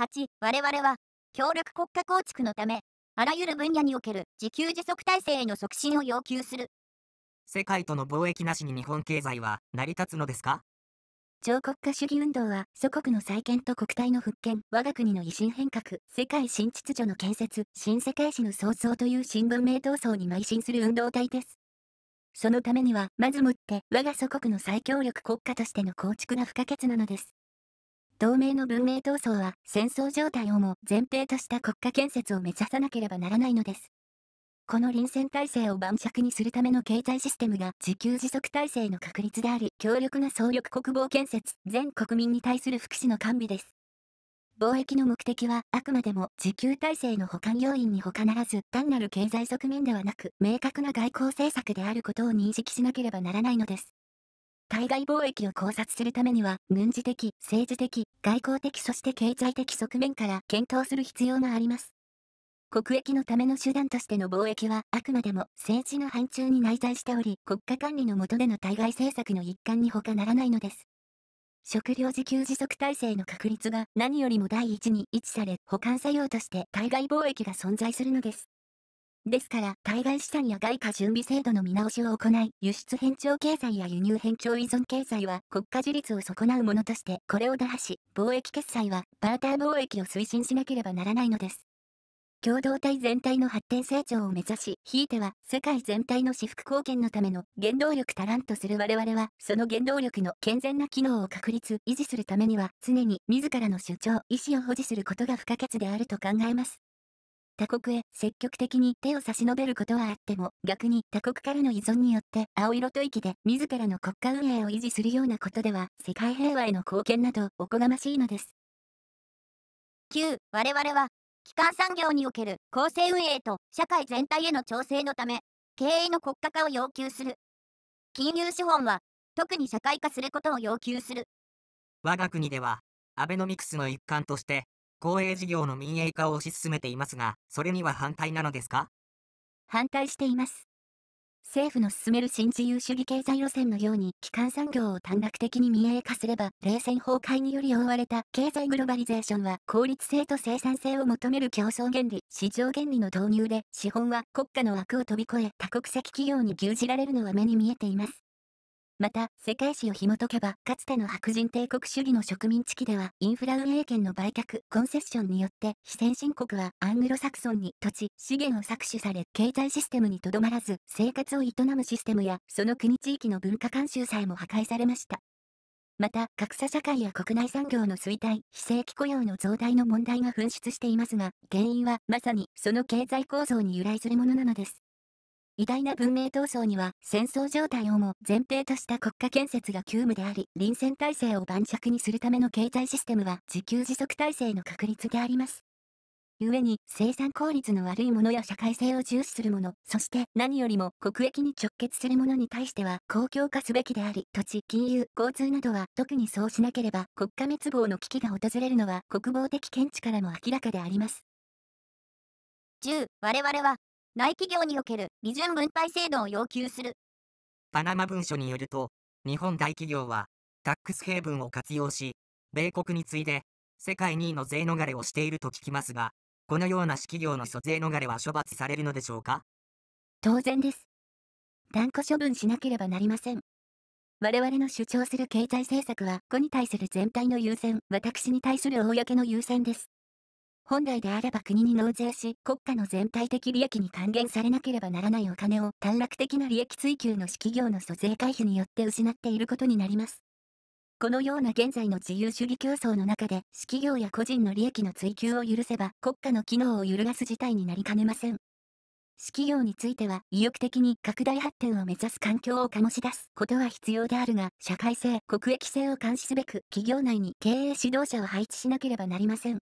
8、我々は、協力国家構築のため、あらゆる分野における自給自足体制への促進を要求する。世界との貿易なしに日本経済は成り立つのですか超国家主義運動は祖国の再建と国体の復権、我が国の維新変革、世界新秩序の建設、新世界史の創造という新文明闘争に邁進する運動体です。そのためには、まずもって我が祖国の最強力国家としての構築が不可欠なのです。同盟の文明闘争は戦争状態をも前提とした国家建設を目指さなければならないのです。この臨戦体制を盤石にするための経済システムが自給自足体制の確立であり、強力な総力国防建設、全国民に対する福祉の完備です。貿易の目的はあくまでも自給体制の保管要因に他ならず単なる経済側面ではなく明確な外交政策であることを認識しなければならないのです。対外貿易を考察するためには、軍事的、政治的、外交的そして経済的側面から検討する必要があります。国益のための手段としての貿易は、あくまでも政治の範疇に内在しており、国家管理の下での対外政策の一環に他ならないのです。食料自給自足体制の確立が何よりも第一に位置され、補完作用として対外貿易が存在するのです。ですから、対外資産や外貨準備制度の見直しを行い、輸出偏重経済や輸入偏重依存経済は国家自立を損なうものとして、これを打破し、貿易決済はバーター貿易を推進しなければならないのです。共同体全体の発展成長を目指し、ひいては世界全体の私服貢献のための原動力足らんとする我々は、その原動力の健全な機能を確立、維持するためには、常に自らの主張、意思を保持することが不可欠であると考えます。他国へ積極的に手を差し伸べることはあっても、逆に他国からの依存によって青色吐息で自らの国家運営を維持するようなことでは、世界平和への貢献などおこがましいのです。9、我々は、基幹産業における公正運営と社会全体への調整のため、経営の国家化を要求する。金融資本は、特に社会化することを要求する。我が国では、アベノミクスの一環として、公営事業の民営化を推し進めていますが、それには反対なのですか反対しています。政府の進める新自由主義経済路線のように、基幹産業を短絡的に民営化すれば、冷戦崩壊により覆われた経済グローバリゼーションは、効率性と生産性を求める競争原理、市場原理の導入で、資本は国家の枠を飛び越え、多国籍企業に牛耳られるのは目に見えています。また、世界史を紐解けば、かつての白人帝国主義の植民地期では、インフラ運営権の売却、コンセッションによって、非先進国はアングロサクソンに土地、資源を搾取され、経済システムにとどまらず、生活を営むシステムや、その国地域の文化慣習さえも破壊されました。また、格差社会や国内産業の衰退、非正規雇用の増大の問題が噴出していますが、原因はまさにその経済構造に由来するものなのです。偉大な文明闘争には戦争状態をも前提とした国家建設が急務であり、臨戦体制を盤石にするための経済システムは自給自足体制の確立であります。故に生産効率の悪いものや社会性を重視するもの、そして何よりも国益に直結するものに対しては公共化すべきであり、土地、金融、交通などは特にそうしなければ国家滅亡の危機が訪れるのは国防的見地からも明らかであります。10、我々は大企業における利潤分配制度を要求する。パナマ文書によると、日本大企業は、タックスヘイブンを活用し、米国に次いで、世界2位の税逃れをしていると聞きますが、このような私企業の租税逃れは処罰されるのでしょうか当然です。断固処分しなければなりません。我々の主張する経済政策は、子に対する全体の優先、私に対する公の優先です。本来であれば国に納税し、国家の全体的利益に還元されなければならないお金を短絡的な利益追求の私企業の租税回避によって失っていることになります。このような現在の自由主義競争の中で、私企業や個人の利益の追求を許せば、国家の機能を揺るがす事態になりかねません。私企業については、意欲的に拡大発展を目指す環境を醸し出すことは必要であるが、社会性、国益性を監視すべく、企業内に経営指導者を配置しなければなりません。